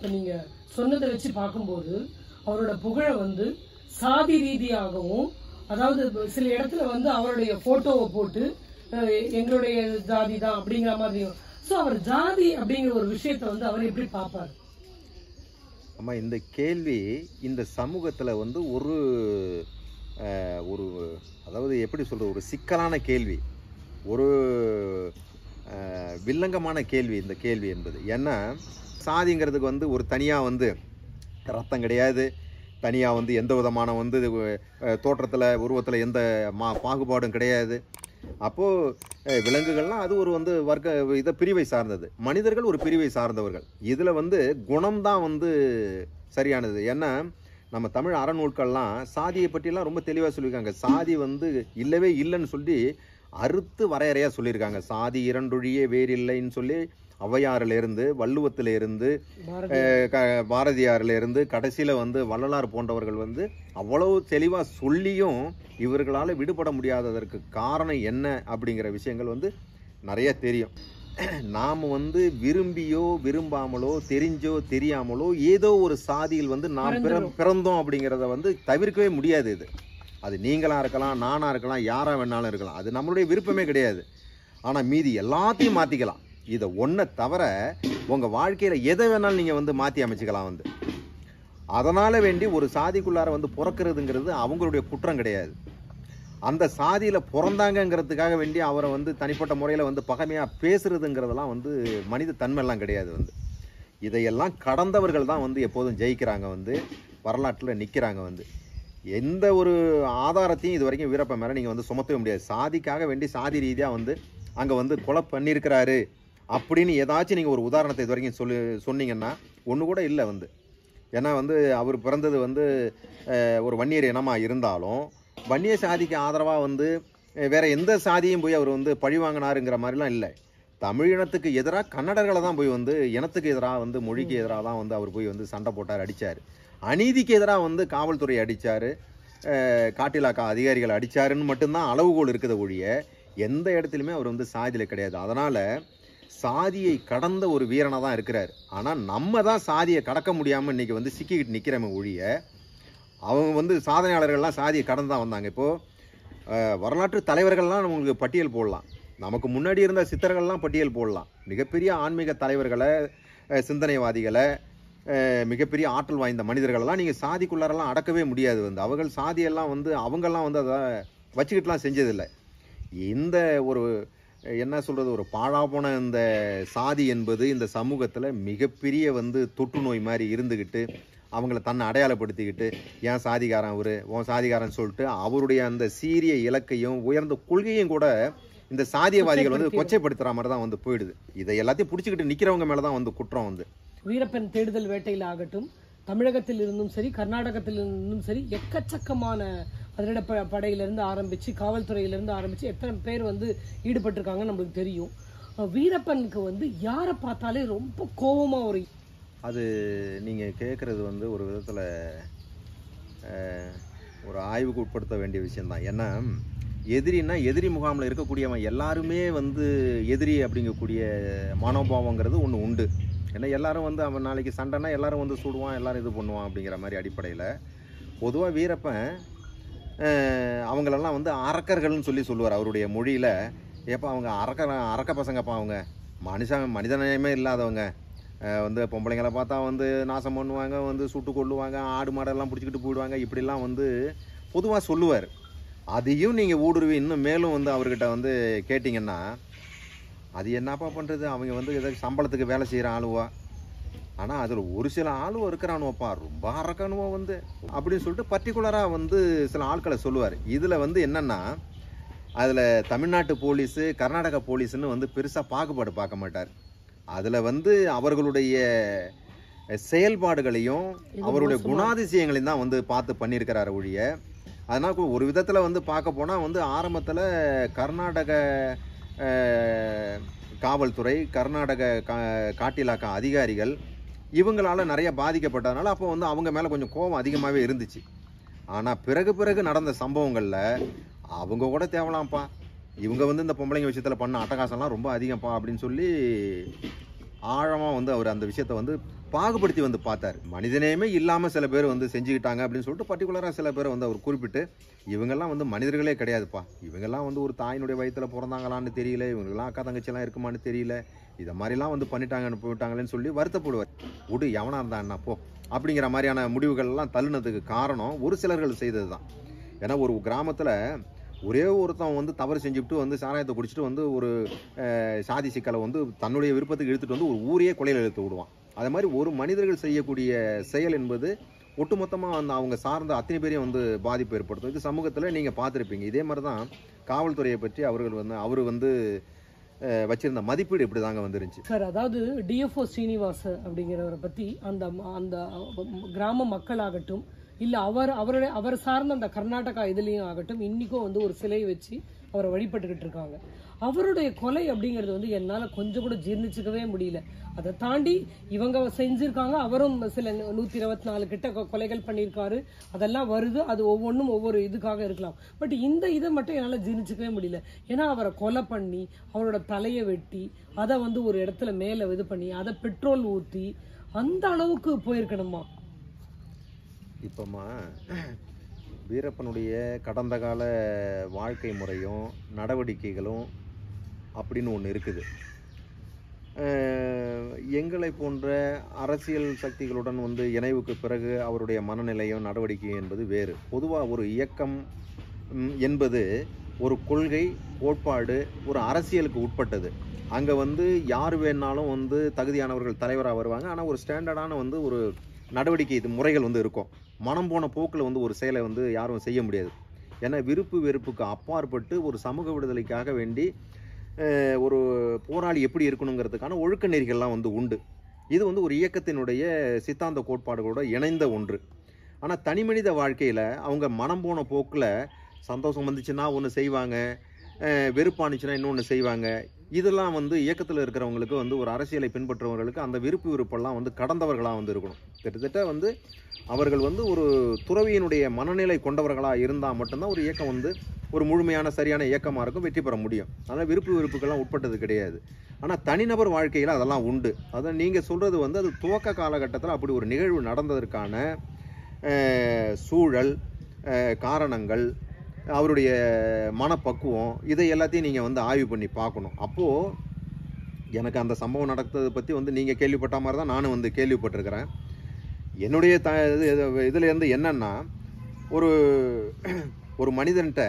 இப்போ நீங்க சொன்னதை வச்சு பார்க்கும்போது அவரோட புகழை வந்து சாதி ரீதியாகவும் அதாவது சில இடத்துல வந்து அவருடைய போட்டோவை போட்டு எங்களுடைய ஜாதி தான் அப்படிங்கிற மாதிரியும் ஸோ அவர் ஜாதி அப்படிங்கிற ஒரு விஷயத்த வந்து அவர் எப்படி பார்ப்பார் ஆமாம் இந்த கேள்வி இந்த சமூகத்தில் வந்து ஒரு ஒரு அதாவது எப்படி சொல்கிறது ஒரு சிக்கலான கேள்வி ஒரு வில்லங்கமான கேள்வி இந்த கேள்வி என்பது ஏன்னா சாதிங்கிறதுக்கு வந்து ஒரு தனியாக வந்து ரத்தம் கிடையாது தனியாக வந்து எந்த விதமான வந்து தோற்றத்தில் உருவத்தில் எந்த மா பாகுபாடும் கிடையாது அப்போது விலங்குகள்லாம் அது ஒரு வந்து வர்க்க இதை பிரிவை சார்ந்தது மனிதர்கள் ஒரு பிரிவை சார்ந்தவர்கள் இதில் வந்து குணம்தான் வந்து சரியானது ஏன்னா நம்ம தமிழ் அறநூல்கள்லாம் சாதியை பற்றிலாம் ரொம்ப தெளிவாக சொல்லியிருக்காங்க சாதி வந்து இல்லவே இல்லைன்னு சொல்லி அறுத்து வரையறையாக சொல்லியிருக்காங்க சாதி இரண்டொழியே வேறில்லைன்னு சொல்லி ஔவையாறிலிருந்து வள்ளுவத்திலிருந்து பாரதியாரிலிருந்து கடைசியில் வந்து வள்ளலார் போன்றவர்கள் வந்து அவ்வளவு தெளிவாக சொல்லியும் இவர்களால் விடுபட முடியாததற்கு காரணம் என்ன அப்படிங்கிற விஷயங்கள் வந்து நிறைய தெரியும் நாம் வந்து விரும்பியோ விரும்பாமலோ தெரிஞ்சோ தெரியாமலோ ஏதோ ஒரு சாதியில் வந்து நாம் பிறந்தோம் அப்படிங்கிறத வந்து தவிர்க்கவே முடியாது இது அது நீங்களாக இருக்கலாம் நானாக இருக்கலாம் யாராக வேணாலும் இருக்கலாம் அது நம்மளுடைய விருப்பமே கிடையாது ஆனால் மீதி எல்லாத்தையும் மாற்றிக்கலாம் இதை ஒன்றை தவிர உங்கள் வாழ்க்கையில் எதை வேணாலும் நீங்கள் வந்து மாற்றி அமைச்சிக்கலாம் வந்து அதனால் வேண்டி ஒரு சாதிக்குள்ளார வந்து பிறக்கிறதுங்கிறது அவங்களுடைய குற்றம் கிடையாது அந்த சாதியில் பிறந்தாங்கங்கிறதுக்காக வேண்டி அவரை வந்து தனிப்பட்ட முறையில் வந்து பகமையாக பேசுகிறதுங்கிறதெல்லாம் வந்து மனித தன்மையெல்லாம் கிடையாது வந்து இதையெல்லாம் கடந்தவர்கள் தான் வந்து எப்போதும் ஜெயிக்கிறாங்க வந்து வரலாற்றில் நிற்கிறாங்க வந்து எந்த ஒரு ஆதாரத்தையும் இது வரைக்கும் வீரப்ப மேலே நீங்கள் வந்து சுமத்தவே முடியாது சாதிக்காக வேண்டி சாதி ரீதியாக வந்து அங்கே வந்து கொலை பண்ணியிருக்கிறாரு அப்படின்னு ஏதாச்சும் நீங்கள் ஒரு உதாரணத்தை இது வரைக்கும் சொல்லி சொன்னீங்கன்னா ஒன்று கூட இல்லை வந்து ஏன்னா வந்து அவர் பிறந்தது வந்து ஒரு வன்னியர் இனமாக இருந்தாலும் வன்னிய சாதிக்கு ஆதரவாக வந்து வேறு எந்த சாதியும் போய் அவர் வந்து பழிவாங்கினாருங்கிற மாதிரிலாம் இல்லை தமிழ் இனத்துக்கு எதிராக கன்னடர்களை தான் போய் வந்து இனத்துக்கு எதிராக வந்து மொழிக்கு எதிராக தான் வந்து அவர் போய் வந்து சண்டை போட்டார் அடித்தார் அநீதிக்கு எதிராக வந்து காவல்துறை அடித்தார் காட்டிலாக்கா அதிகாரிகள் அடித்தாருன்னு மட்டும்தான் அளவுகோல் இருக்கிறத ஒழிய எந்த இடத்துலையுமே அவர் வந்து சாதியில் கிடையாது அதனால் சாதியை கடந்த ஒரு வீரனாக தான் இருக்கிறார் ஆனால் நம்ம தான் சாதியை கடக்க முடியாமல் இன்றைக்கி வந்து சிக்கிக்கிட்டு நிற்கிறவன் ஒழிய அவங்க வந்து சாதனையாளர்கள்லாம் சாதியை கடந்து தான் வந்தாங்க இப்போது வரலாற்று தலைவர்கள்லாம் நம்மளுக்கு பட்டியல் போடலாம் நமக்கு முன்னாடி இருந்த சித்தர்கள்லாம் பட்டியல் போடலாம் மிகப்பெரிய ஆன்மீக தலைவர்களை சிந்தனைவாதிகளை மிகப்பெரிய ஆற்றல் வாய்ந்த மனிதர்களெல்லாம் நீங்கள் சாதிக்குள்ளாரெல்லாம் அடக்கவே முடியாது வந்து அவர்கள் சாதியெல்லாம் வந்து அவங்கெல்லாம் வந்து அதை வச்சுக்கிட்டுலாம் செஞ்சதில்லை இந்த ஒரு என்ன சொல்கிறது ஒரு பாழா போன இந்த சாதி என்பது இந்த சமூகத்தில் மிகப்பெரிய வந்து தொற்று நோய் மாதிரி இருந்துக்கிட்டு அவங்கள தன்னை அடையாளப்படுத்திக்கிட்டு ஏன் சாதிகாரன் அவர் உன் சாதிகாரன் சொல்லிட்டு அவருடைய அந்த சீரிய இலக்கையும் உயர்ந்த கொள்கையும் கூட இந்த சாதியவாதிகள் வந்து கொச்சைப்படுத்துகிற மாதிரி தான் வந்து போயிடுது இதை எல்லாத்தையும் பிடிச்சிக்கிட்டு நிற்கிறவங்க மேலே தான் வந்து குற்றம் வந்து வீரப்பெண் தேடுதல் வேட்டையில் ஆகட்டும் தமிழகத்தில் இருந்தும் சரி கர்நாடகத்தில் இருந்தும் சரி எக்கச்சக்கமான அதிரட ப படையிலேருந்து ஆரம்பித்து காவல்துறையிலேருந்து ஆரம்பித்து எத்தனை பேர் வந்து ஈடுபட்டிருக்காங்கன்னு நம்மளுக்கு தெரியும் வீரப்பனுக்கு வந்து யாரை பார்த்தாலே ரொம்ப கோபமாக ஒரு அது நீங்கள் கேட்குறது வந்து ஒரு விதத்தில் ஒரு ஆய்வுக்கு உட்படுத்த வேண்டிய விஷயந்தான் ஏன்னா எதிரின்னா எதிரி முகாமில் இருக்கக்கூடியவன் எல்லாருமே வந்து எதிரி அப்படிங்கக்கூடிய மனோபாவங்கிறது ஒன்று உண்டு ஏன்னா எல்லாரும் வந்து அவன் நாளைக்கு சண்டைனா எல்லாரும் வந்து சுடுவான் எல்லாரும் இது பண்ணுவான் அப்படிங்கிற மாதிரி அடிப்படையில் பொதுவாக வீரப்பன் அவங்களெல்லாம் வந்து அரக்கர்கள்னு சொல்லி சொல்லுவார் அவருடைய மொழியில் எப்போ அவங்க அரக்க அரக்க பசங்கப்பா அவங்க மனுஷன் மனிதநேயமே இல்லாதவங்க வந்து பொம்பளைங்களை பார்த்தா வந்து நாசம் பண்ணுவாங்க வந்து சுட்டு கொள்ளுவாங்க ஆடு மாடெல்லாம் பிடிச்சிக்கிட்டு போயிடுவாங்க இப்படிலாம் வந்து பொதுவாக சொல்லுவார் அதையும் நீங்கள் ஊடுருவி இன்னும் மேலும் வந்து அவர்கிட்ட வந்து கேட்டிங்கன்னா அது என்னப்பா பண்ணுறது அவங்க வந்து ஏதாவது சம்பளத்துக்கு வேலை செய்கிற ஆளுவா ஆனால் அதில் ஒரு சில ஆளும் இருக்கிறானுவப்பா ரொம்ப அரக்கணுவோ வந்து அப்படின்னு சொல்லிட்டு பர்டிகுலராக வந்து சில ஆட்களை சொல்லுவார் இதில் வந்து என்னென்னா அதில் தமிழ்நாட்டு போலீஸு கர்நாடக போலீஸுன்னு வந்து பெருசாக பாகுபாடு பார்க்க மாட்டார் அதில் வந்து அவர்களுடைய செயல்பாடுகளையும் அவருடைய குணாதிசயங்களையும் தான் வந்து பார்த்து பண்ணியிருக்கிறார் ஒழிய அதனால் ஒரு விதத்தில் வந்து பார்க்க போனால் வந்து ஆரம்பத்தில் கர்நாடக காவல்துறை கர்நாடக கா காட்டிலாக்கா அதிகாரிகள் இவங்களால் நிறைய பாதிக்கப்பட்டதுனால அப்போ வந்து அவங்க மேலே கொஞ்சம் கோபம் அதிகமாகவே இருந்துச்சு ஆனால் பிறகு பிறகு நடந்த சம்பவங்களில் அவங்க கூட தேவலாம்ப்பா இவங்க வந்து இந்த பொம்பளைங்க விஷயத்தில் பண்ண அட்டகாசம்லாம் ரொம்ப அதிகம்ப்பா அப்படின்னு சொல்லி ஆழமாக வந்து அவர் அந்த விஷயத்தை வந்து பாகுபடுத்தி வந்து பார்த்தார் மனிதனையுமே இல்லாமல் சில பேர் வந்து செஞ்சுக்கிட்டாங்க அப்படின்னு சொல்லிட்டு பர்டிகுலராக சில பேர் வந்து அவர் குறிப்பிட்டு இவங்கெல்லாம் வந்து மனிதர்களே கிடையாதுப்பா இவங்கெல்லாம் வந்து ஒரு தாயினுடைய வயிற்றில் பிறந்தாங்களான்னு தெரியல இவங்கெல்லாம் அக்கா தங்கச்சிலாம் இருக்குமான்னு தெரியல இதை மாதிரிலாம் வந்து பண்ணிட்டாங்கன்னு போயிட்டாங்களேன்னு சொல்லி வருத்தப்படுவார் விடு எவனாக என்ன போ அப்படிங்கிற மாதிரியான முடிவுகள்லாம் தள்ளுனதுக்கு காரணம் ஒரு சிலர்கள் செய்தது தான் ஏன்னா ஒரு கிராமத்தில் ஒரே ஒருத்தன் வந்து தவறு செஞ்சுட்டு வந்து சாராயத்தை குடிச்சிட்டு வந்து ஒரு சாதி சிக்கலை வந்து தன்னுடைய விருப்பத்துக்கு இழுத்துட்டு வந்து ஒரு ஊரையே கொலையில் இழுத்து விடுவான் அது மாதிரி ஒரு மனிதர்கள் செய்யக்கூடிய செயல் என்பது ஒட்டுமொத்தமாக அந்த அவங்க சார்ந்த அத்தனை பேரையும் வந்து பாதிப்பு ஏற்படுத்தும் இது சமூகத்தில் நீங்கள் பார்த்துருப்பீங்க இதே மாதிரி தான் காவல்துறையை பற்றி அவர்கள் வந்து அவர் வந்து வச்சிருந்த மதிப்பீடு இப்படி தாங்க வந்துருந்துச்சு சார் அதாவது டிஎஃப்ஓ ஸ்ரீனிவாச அப்படிங்கிறவரை பற்றி அந்த அந்த கிராம மக்களாகட்டும் இல்லை அவர் அவருடைய அவர் சார்ந்த அந்த கர்நாடகா இதுலேயும் ஆகட்டும் இன்னைக்கும் வந்து ஒரு சிலையை வச்சு அவரை வழிபட்டுக்கிட்டு இருக்காங்க அவருடைய கொலை அப்படிங்கிறது வந்து என்னால் கொஞ்சம் கூட ஜீர்ணிச்சுக்கவே முடியல அதை தாண்டி இவங்க செஞ்சுருக்காங்க அவரும் சில நூற்றி இருபத்தி நாலு கிட்ட கொலைகள் பண்ணியிருக்காரு அதெல்லாம் வருது அது ஒவ்வொன்றும் ஒவ்வொரு இதுக்காக இருக்கலாம் பட் இந்த இதை மட்டும் என்னால் ஜீர்ணிச்சுக்கவே முடியல ஏன்னா அவரை கொலை பண்ணி அவரோட தலையை வெட்டி அதை வந்து ஒரு இடத்துல மேலே இது பண்ணி அதை பெட்ரோல் ஊற்றி அந்த அளவுக்கு போயிருக்கணுமா இப்போம்மா வீரப்பனுடைய கடந்த கால வாழ்க்கை முறையும் நடவடிக்கைகளும் அப்படின்னு ஒன்று இருக்குது எங்களை போன்ற அரசியல் சக்திகளுடன் வந்து இணைவுக்கு பிறகு அவருடைய மனநிலையும் நடவடிக்கை என்பது வேறு பொதுவாக ஒரு இயக்கம் என்பது ஒரு கொள்கை கோட்பாடு ஒரு அரசியலுக்கு உட்பட்டது அங்கே வந்து யார் வேணாலும் வந்து தகுதியானவர்கள் தலைவராக வருவாங்க ஆனால் ஒரு ஸ்டாண்டர்டான வந்து ஒரு நடவடிக்கை இது முறைகள் வந்து இருக்கும் மனம் போன போக்கில் வந்து ஒரு செயலை வந்து யாரும் செய்ய முடியாது ஏன்னா விருப்பு வெறுப்புக்கு அப்பாற்பட்டு ஒரு சமூக விடுதலைக்காக வேண்டி ஒரு போராளி எப்படி இருக்கணுங்கிறதுக்கான ஒழுக்க நெறிகள்லாம் வந்து உண்டு இது வந்து ஒரு இயக்கத்தினுடைய சித்தாந்த கோட்பாடுகளோட இணைந்த ஒன்று ஆனால் தனி மனித வாழ்க்கையில் அவங்க மனம் போன போக்கில் சந்தோஷம் வந்துச்சுன்னா ஒன்று செய்வாங்க வெறுப்பானுச்சுன்னா இன்னொன்று செய்வாங்க இதெல்லாம் வந்து இயக்கத்தில் இருக்கிறவங்களுக்கு வந்து ஒரு அரசியலை பின்பற்றுவவர்களுக்கு அந்த விருப்பு விருப்பெல்லாம் வந்து கடந்தவர்களாக வந்து இருக்கணும் கிட்டத்தட்ட வந்து அவர்கள் வந்து ஒரு துறவியினுடைய மனநிலை கொண்டவர்களாக இருந்தால் மட்டும்தான் ஒரு இயக்கம் வந்து ஒரு முழுமையான சரியான இயக்கமாக இருக்கும் வெற்றி பெற முடியும் அதனால் விருப்பு விருப்புக்கெல்லாம் உட்பட்டது கிடையாது ஆனால் தனிநபர் வாழ்க்கையில் அதெல்லாம் உண்டு அதை நீங்கள் சொல்கிறது வந்து அது துவக்க காலகட்டத்தில் அப்படி ஒரு நிகழ்வு நடந்ததற்கான சூழல் காரணங்கள் அவருடைய மனப்பக்குவம் இதை எல்லாத்தையும் நீங்கள் வந்து ஆய்வு பண்ணி பார்க்கணும் அப்போது எனக்கு அந்த சம்பவம் நடத்ததை பற்றி வந்து நீங்கள் கேள்விப்பட்ட மாதிரி தான் நானும் வந்து கேள்விப்பட்டிருக்கிறேன் என்னுடைய த இது இதுலேருந்து என்னென்னா ஒரு ஒரு மனிதன்கிட்ட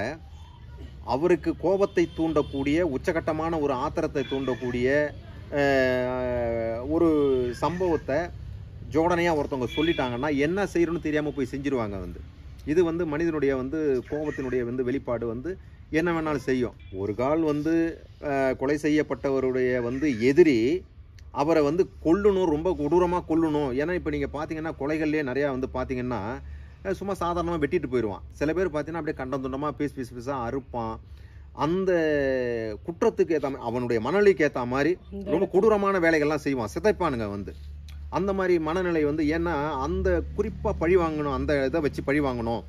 அவருக்கு கோபத்தை தூண்டக்கூடிய உச்சகட்டமான ஒரு ஆத்திரத்தை தூண்டக்கூடிய ஒரு சம்பவத்தை ஜோடனையாக ஒருத்தவங்க சொல்லிட்டாங்கன்னா என்ன செய்யணும்னு தெரியாமல் போய் செஞ்சுருவாங்க வந்து இது வந்து மனிதனுடைய வந்து கோபத்தினுடைய வந்து வெளிப்பாடு வந்து என்ன வேணாலும் செய்யும் ஒரு கால் வந்து கொலை செய்யப்பட்டவருடைய வந்து எதிரி அவரை வந்து கொல்லணும் ரொம்ப கொடூரமாக கொல்லணும் ஏன்னா இப்போ நீங்கள் பார்த்தீங்கன்னா கொலைகள்லேயே நிறையா வந்து பார்த்தீங்கன்னா சும்மா சாதாரணமாக வெட்டிட்டு போயிடுவான் சில பேர் பார்த்தீங்கன்னா அப்படியே கண்டம் துண்டமாக பீஸ் பீஸ் பீஸாக அறுப்பான் அந்த குற்றத்துக்கு ஏற்ற மாதிரி அவனுடைய மனநிலைக்கு ஏற்ற மாதிரி ரொம்ப கொடூரமான வேலைகள்லாம் செய்வான் சிதைப்பானுங்க வந்து அந்த மாதிரி மனநிலை வந்து ஏன்னா அந்த குறிப்பாக பழி வாங்கணும் அந்த இதை வச்சு பழி வாங்கணும்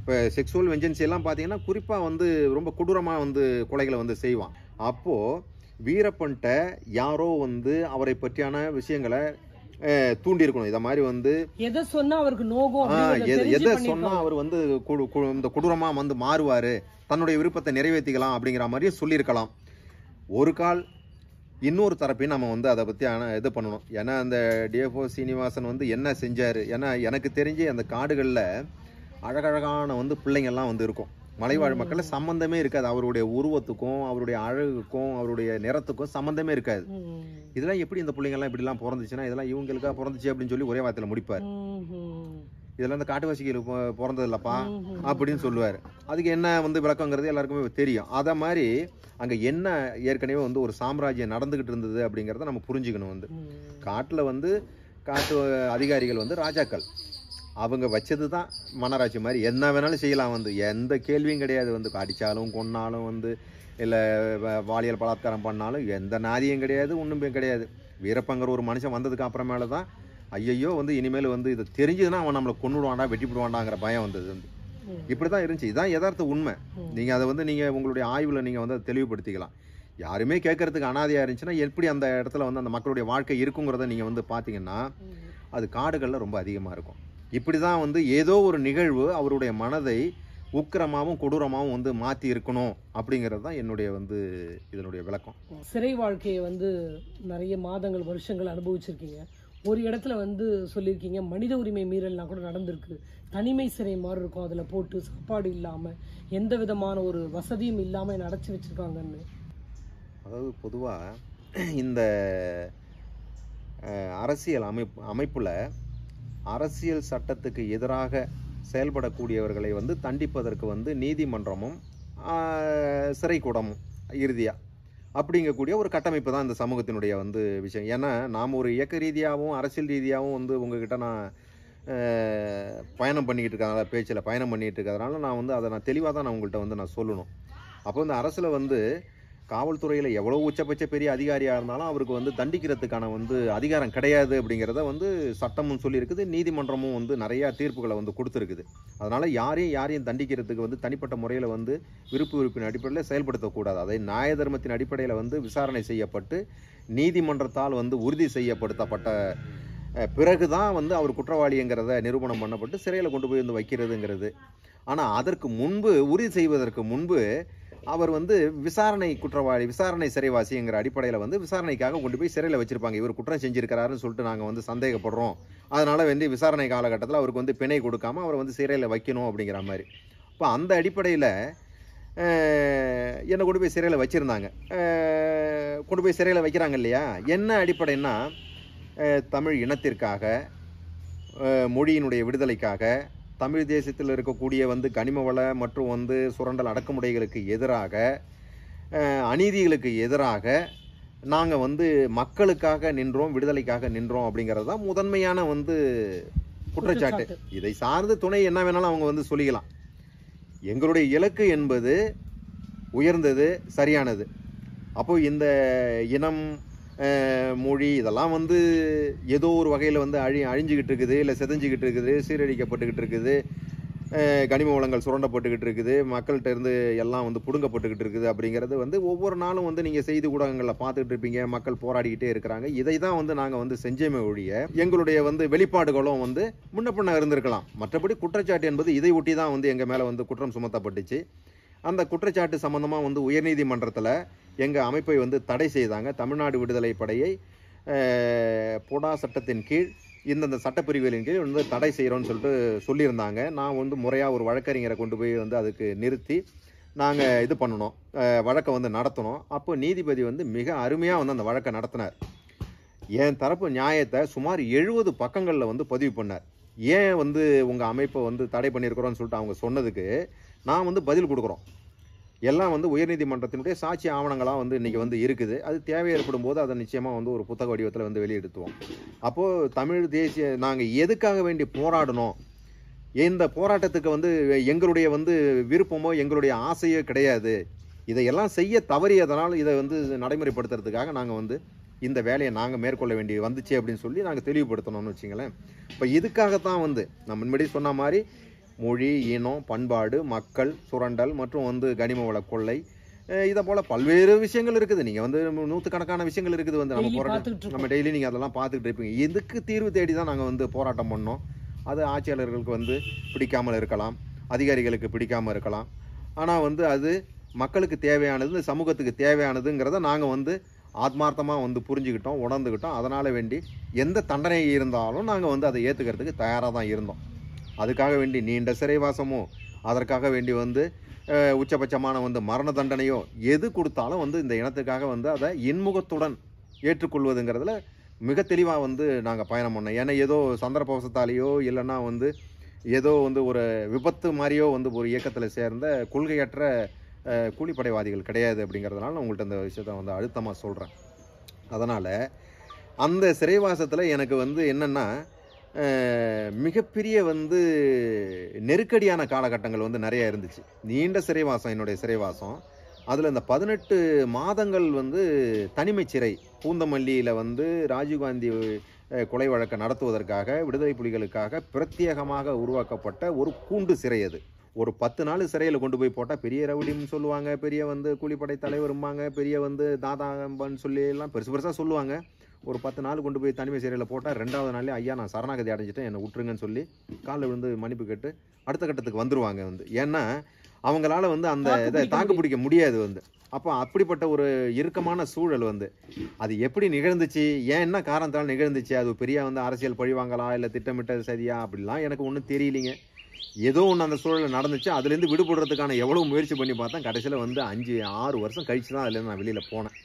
இப்போ செக்ஷுவல் வெஞ்சன்சி எல்லாம் பார்த்தீங்கன்னா குறிப்பாக வந்து ரொம்ப கொடூரமாக வந்து கொலைகளை வந்து செய்வான் அப்போது வீரப்பன்ட்ட யாரோ வந்து அவரை பற்றியான விஷயங்களை தூண்டியிருக்கணும் இதை மாதிரி வந்து எதை சொன்னா அவருக்கு நோகம் எதை சொன்னா அவர் வந்து இந்த கொடூரமா வந்து மாறுவாரு தன்னுடைய விருப்பத்தை நிறைவேற்றிக்கலாம் அப்படிங்கிற மாதிரியே சொல்லியிருக்கலாம் ஒரு கால் இன்னொரு தரப்பையும் நம்ம வந்து அதை பற்றி ஆனால் இது பண்ணணும் ஏன்னா அந்த டிஎஃப்ஓ சீனிவாசன் வந்து என்ன செஞ்சார் ஏன்னா எனக்கு தெரிஞ்சு அந்த காடுகளில் அழகழகான வந்து பிள்ளைங்கள்லாம் வந்து இருக்கும் மலைவாழ் மக்கள் சம்மந்தமே இருக்காது அவருடைய உருவத்துக்கும் அவருடைய அழகுக்கும் அவருடைய நிறத்துக்கும் சம்மந்தமே இருக்காது இதெல்லாம் எப்படி இந்த பிள்ளைங்கள்லாம் இப்படிலாம் பிறந்துச்சுன்னா இதெல்லாம் இவங்களுக்காக பிறந்துச்சு அப்படின்னு சொல்லி ஒரே வார்த்தையில் முடிப்பார் இதெல்லாம் இந்த காட்டுவாசிகள் பிறந்தது இல்லப்பா அப்படின்னு சொல்லுவார் அதுக்கு என்ன வந்து விளக்கங்கிறது எல்லாருக்குமே தெரியும் அதை மாதிரி அங்கே என்ன ஏற்கனவே வந்து ஒரு சாம்ராஜ்யம் நடந்துக்கிட்டு இருந்தது அப்படிங்கிறத நம்ம புரிஞ்சுக்கணும் வந்து காட்டில் வந்து காட்டு அதிகாரிகள் வந்து ராஜாக்கள் அவங்க வச்சது தான் மன்னராட்சி மாதிரி என்ன வேணாலும் செய்யலாம் வந்து எந்த கேள்வியும் கிடையாது வந்து அடித்தாலும் கொன்னாலும் வந்து இல்லை வாலியல் பலாத்காரம் பண்ணாலும் எந்த நாதியும் கிடையாது ஒன்றும் கிடையாது வீரப்பங்கிற ஒரு மனுஷன் வந்ததுக்கு அப்புறமேல தான் ஐயையோ வந்து இனிமேல் வந்து இது தெரிஞ்சதுன்னா அவன் நம்மளை கொண்டுடுவான்டா வெட்டி விடுவான்டாங்கிற பயம் வந்தது வந்து இப்படி தான் இருந்துச்சு இதுதான் யதார்த்த உண்மை நீங்கள் அதை வந்து நீங்கள் உங்களுடைய ஆய்வில் நீங்கள் வந்து அதை தெளிவுபடுத்திக்கலாம் யாருமே கேட்கறதுக்கு அனாதையாக இருந்துச்சுன்னா எப்படி அந்த இடத்துல வந்து அந்த மக்களுடைய வாழ்க்கை இருக்குங்கிறத நீங்கள் வந்து பார்த்தீங்கன்னா அது காடுகளில் ரொம்ப அதிகமாக இருக்கும் இப்படி தான் வந்து ஏதோ ஒரு நிகழ்வு அவருடைய மனதை உக்கிரமாகவும் கொடூரமாகவும் வந்து மாற்றி இருக்கணும் அப்படிங்கிறது தான் என்னுடைய வந்து இதனுடைய விளக்கம் சிறை வாழ்க்கையை வந்து நிறைய மாதங்கள் வருஷங்கள் அனுபவிச்சிருக்கீங்க ஒரு இடத்துல வந்து சொல்லியிருக்கீங்க மனித உரிமை மீறல்லாம் கூட நடந்திருக்கு தனிமை சிறை மாதிரி இருக்கும் அதில் போட்டு சாப்பாடு இல்லாமல் எந்த விதமான ஒரு வசதியும் இல்லாமல் என்னை அடைச்சி வச்சுருக்காங்கன்னு அதாவது பொதுவாக இந்த அரசியல் அமைப்பு அமைப்பில் அரசியல் சட்டத்துக்கு எதிராக செயல்படக்கூடியவர்களை வந்து தண்டிப்பதற்கு வந்து நீதிமன்றமும் சிறைக்கூடமும் இறுதியாக அப்படிங்கக்கூடிய ஒரு கட்டமைப்பு தான் இந்த சமூகத்தினுடைய வந்து விஷயம் ஏன்னா நாம் ஒரு இயக்க ரீதியாகவும் அரசியல் ரீதியாகவும் வந்து உங்ககிட்ட நான் பயணம் பண்ணிக்கிட்டு இருக்கிறதுனால பேச்சில் பயணம் பண்ணிகிட்டு இருக்கிறதுனால நான் வந்து அதை நான் தெளிவாக தான் நான் உங்கள்கிட்ட வந்து நான் சொல்லணும் அப்போ வந்து அரசில் வந்து காவல்துறையில் எவ்வளோ உச்சபட்ச பெரிய அதிகாரியாக இருந்தாலும் அவருக்கு வந்து தண்டிக்கிறதுக்கான வந்து அதிகாரம் கிடையாது அப்படிங்கிறத வந்து சட்டமும் சொல்லியிருக்குது நீதிமன்றமும் வந்து நிறையா தீர்ப்புகளை வந்து கொடுத்துருக்குது அதனால் யாரையும் யாரையும் தண்டிக்கிறதுக்கு வந்து தனிப்பட்ட முறையில் வந்து விருப்பு விருப்பின் அடிப்படையில் செயல்படுத்தக்கூடாது அதை நியாய தர்மத்தின் அடிப்படையில் வந்து விசாரணை செய்யப்பட்டு நீதிமன்றத்தால் வந்து உறுதி செய்யப்படுத்தப்பட்ட பிறகு தான் வந்து அவர் குற்றவாளிங்கிறத நிரூபணம் பண்ணப்பட்டு சிறையில் கொண்டு போய் வந்து வைக்கிறதுங்கிறது ஆனால் அதற்கு முன்பு உறுதி செய்வதற்கு முன்பு அவர் வந்து விசாரணை குற்றவாளி விசாரணை சிறைவாசிங்கிற அடிப்படையில் வந்து விசாரணைக்காக கொண்டு போய் சிறையில் வச்சிருப்பாங்க இவர் குற்றம் செஞ்சிருக்கிறாருன்னு சொல்லிட்டு நாங்கள் வந்து சந்தேகப்படுறோம் அதனால் வந்து விசாரணை காலகட்டத்தில் அவருக்கு வந்து பிணை கொடுக்காம அவர் வந்து சிறையில் வைக்கணும் அப்படிங்கிற மாதிரி இப்போ அந்த அடிப்படையில் என்னை கொண்டு போய் சிறையில் வச்சுருந்தாங்க கொண்டு போய் சிறையில் வைக்கிறாங்க இல்லையா என்ன அடிப்படைன்னா தமிழ் இனத்திற்காக மொழியினுடைய விடுதலைக்காக தமிழ் தேசத்தில் இருக்கக்கூடிய வந்து கனிம வள மற்றும் வந்து சுரண்டல் அடக்குமுறைகளுக்கு எதிராக அநீதிகளுக்கு எதிராக நாங்கள் வந்து மக்களுக்காக நின்றோம் விடுதலைக்காக நின்றோம் அப்படிங்கிறது தான் முதன்மையான வந்து குற்றச்சாட்டு இதை சார்ந்து துணை என்ன வேணாலும் அவங்க வந்து சொல்லிக்கலாம் எங்களுடைய இலக்கு என்பது உயர்ந்தது சரியானது அப்போ இந்த இனம் மொழி இதெல்லாம் வந்து ஏதோ ஒரு வகையில் வந்து அழி அழிஞ்சிக்கிட்டு இருக்குது இல்லை செதஞ்சிக்கிட்டு இருக்குது சீரழிக்கப்பட்டுக்கிட்டு இருக்குது கனிம வளங்கள் சுரண்டப்பட்டுக்கிட்டு இருக்குது மக்கள்கிட்ட இருந்து எல்லாம் வந்து புடுங்கப்பட்டுக்கிட்டு இருக்குது அப்படிங்கிறது வந்து ஒவ்வொரு நாளும் வந்து நீங்கள் செய்தி ஊடகங்களில் பார்த்துக்கிட்டு இருப்பீங்க மக்கள் போராடிக்கிட்டே இருக்கிறாங்க இதை தான் வந்து நாங்கள் வந்து செஞ்சமே ஒழிய எங்களுடைய வந்து வெளிப்பாடுகளும் வந்து முன்ன பின்ன இருந்திருக்கலாம் மற்றபடி குற்றச்சாட்டு என்பது இதை ஒட்டி தான் வந்து எங்கள் மேலே வந்து குற்றம் சுமத்தப்பட்டுச்சு அந்த குற்றச்சாட்டு சம்மந்தமாக வந்து உயர்நீதிமன்றத்தில் எங்கள் அமைப்பை வந்து தடை செய்தாங்க தமிழ்நாடு விடுதலை படையை புடா சட்டத்தின் கீழ் இந்தந்த சட்டப்பிரிவுகளின் கீழ் வந்து தடை செய்கிறோன்னு சொல்லிட்டு சொல்லியிருந்தாங்க நான் வந்து முறையாக ஒரு வழக்கறிஞரை கொண்டு போய் வந்து அதுக்கு நிறுத்தி நாங்கள் இது பண்ணணும் வழக்கை வந்து நடத்தணும் அப்போ நீதிபதி வந்து மிக அருமையாக வந்து அந்த வழக்கை நடத்தினார் என் தரப்பு நியாயத்தை சுமார் எழுபது பக்கங்களில் வந்து பதிவு பண்ணார் ஏன் வந்து உங்கள் அமைப்பை வந்து தடை பண்ணியிருக்கிறோன்னு சொல்லிட்டு அவங்க சொன்னதுக்கு நான் வந்து பதில் கொடுக்குறோம் எல்லாம் வந்து உயர்நீதிமன்றத்தினுடைய சாட்சி ஆவணங்களாக வந்து இன்றைக்கி வந்து இருக்குது அது தேவை ஏற்படும் போது அதை நிச்சயமாக வந்து ஒரு புத்தக வடிவத்தில் வந்து வெளியெடுத்துவோம் அப்போது தமிழ் தேசிய நாங்கள் எதுக்காக வேண்டி போராடணும் இந்த போராட்டத்துக்கு வந்து எங்களுடைய வந்து விருப்பமோ எங்களுடைய ஆசையோ கிடையாது இதையெல்லாம் செய்ய தவறியதனால் இதை வந்து நடைமுறைப்படுத்துறதுக்காக நாங்கள் வந்து இந்த வேலையை நாங்கள் மேற்கொள்ள வேண்டி வந்துச்சு அப்படின்னு சொல்லி நாங்கள் தெளிவுபடுத்தணும்னு வச்சிங்களேன் இப்போ இதுக்காகத்தான் வந்து நான் முன்னாடி சொன்ன மாதிரி மொழி இனம் பண்பாடு மக்கள் சுரண்டல் மற்றும் வந்து கனிம வள கொள்ளை இதை போல் பல்வேறு விஷயங்கள் இருக்குது நீங்கள் வந்து நூற்றுக்கணக்கான விஷயங்கள் இருக்குது வந்து நம்ம போராட்டம் நம்ம டெய்லி நீங்கள் அதெல்லாம் பார்த்துக்கிட்டு இருப்பீங்க எதுக்கு தீர்வு தேடி தான் நாங்கள் வந்து போராட்டம் பண்ணோம் அது ஆட்சியாளர்களுக்கு வந்து பிடிக்காமல் இருக்கலாம் அதிகாரிகளுக்கு பிடிக்காமல் இருக்கலாம் ஆனால் வந்து அது மக்களுக்கு தேவையானது இந்த சமூகத்துக்கு தேவையானதுங்கிறத நாங்கள் வந்து ஆத்மார்த்தமாக வந்து புரிஞ்சுக்கிட்டோம் உணர்ந்துக்கிட்டோம் அதனால் வேண்டி எந்த தண்டனை இருந்தாலும் நாங்கள் வந்து அதை ஏற்றுக்கிறதுக்கு தயாராக தான் இருந்தோம் அதுக்காக வேண்டி நீண்ட சிறைவாசமோ அதற்காக வேண்டி வந்து உச்சபட்சமான வந்து மரண தண்டனையோ எது கொடுத்தாலும் வந்து இந்த இனத்துக்காக வந்து அதை இன்முகத்துடன் ஏற்றுக்கொள்வதுங்கிறதுல மிக தெளிவாக வந்து நாங்கள் பயணம் பண்ணோம் ஏன்னா ஏதோ சந்தர்ப்பவசத்தாலேயோ இல்லைன்னா வந்து ஏதோ வந்து ஒரு விபத்து மாதிரியோ வந்து ஒரு இயக்கத்தில் சேர்ந்த கொள்கையற்ற கூலிப்படைவாதிகள் கிடையாது அப்படிங்கிறதுனால உங்கள்கிட்ட இந்த விஷயத்த வந்து அழுத்தமாக சொல்கிறேன் அதனால் அந்த சிறைவாசத்தில் எனக்கு வந்து என்னென்னா மிகப்பெரிய வந்து நெருக்கடியான காலகட்டங்கள் வந்து நிறையா இருந்துச்சு நீண்ட சிறைவாசம் என்னுடைய சிறைவாசம் அதில் இந்த பதினெட்டு மாதங்கள் வந்து தனிமை சிறை பூந்தமல்லியில் வந்து ராஜீவ்காந்தி கொலை வழக்கை நடத்துவதற்காக விடுதலை புலிகளுக்காக பிரத்யேகமாக உருவாக்கப்பட்ட ஒரு கூண்டு சிறை அது ஒரு பத்து நாள் சிறையில் கொண்டு போய் போட்டால் பெரிய ரவுடின்னு சொல்லுவாங்க பெரிய வந்து கூலிப்படை தலைவருமாங்க பெரிய வந்து தாதாம்பன்னு சொல்லி எல்லாம் பெருசு பெருசாக சொல்லுவாங்க ஒரு பத்து நாள் கொண்டு போய் தனிமை சிறையில் போட்டால் ரெண்டாவது நாளே ஐயா நான் சரணாகதி அடைஞ்சிட்டேன் என்னை விட்டுருங்கன்னு சொல்லி காலில் விழுந்து மன்னிப்பு கேட்டு அடுத்த கட்டத்துக்கு வந்துடுவாங்க வந்து ஏன்னா அவங்களால வந்து அந்த இதை தாக்கு பிடிக்க முடியாது வந்து அப்போ அப்படிப்பட்ட ஒரு இறுக்கமான சூழல் வந்து அது எப்படி நிகழ்ந்துச்சு ஏன் என்ன காரணத்தால் நிகழ்ந்துச்சு அது பெரிய வந்து அரசியல் பழிவாங்களா இல்லை திட்டமிட்டது சரியா அப்படிலாம் எனக்கு ஒன்றும் தெரியலிங்க ஏதோ ஒன்று அந்த சூழலில் நடந்துச்சு அதுலேருந்து விடுபடுறதுக்கான எவ்வளோ முயற்சி பண்ணி பார்த்தேன் கடைசியில் வந்து அஞ்சு ஆறு வருஷம் கழித்து தான் அதுலேருந்து நான் வெளியில் போனேன்